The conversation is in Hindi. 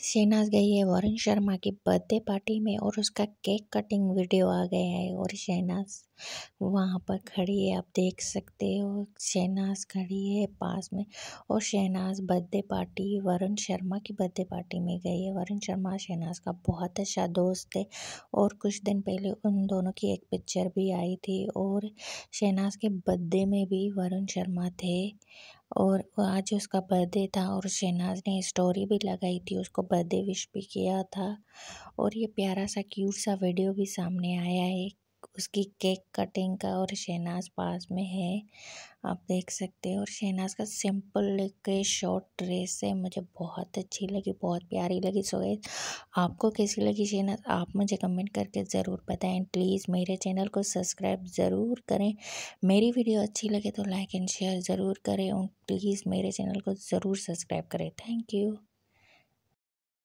शहनाज गई है वरुण शर्मा की बर्थडे पार्टी में और उसका केक कटिंग वीडियो आ गया है और शहनाज वहाँ पर खड़ी है आप देख सकते हो शहनाज खड़ी है पास में और शहनाज बर्थडे पार्टी वरुण शर्मा की बर्थडे पार्टी में गई है वरुण शर्मा शहनाज का बहुत अच्छा दोस्त है और कुछ दिन पहले उन दोनों की एक पिक्चर भी आई थी और शहनाज के बर्थडे में भी वरुण शर्मा थे और आज उसका बर्थडे था और शहनाज ने स्टोरी भी लगाई थी उसको बर्थडे विश भी किया था और ये प्यारा सा क्यूट सा वीडियो भी सामने आया है उसकी केक कटिंग का और शहनाज पास में है आप देख सकते हैं और शहनाज का सिंपल लुक शॉर्ट ड्रेस है मुझे बहुत अच्छी लगी बहुत प्यारी लगी सो गई आपको कैसी लगी शहनाज आप मुझे कमेंट करके ज़रूर बताएं प्लीज़ मेरे चैनल को सब्सक्राइब ज़रूर करें मेरी वीडियो अच्छी लगे तो लाइक एंड शेयर ज़रूर करें और प्लीज़ मेरे चैनल को ज़रूर सब्सक्राइब करें थैंक यू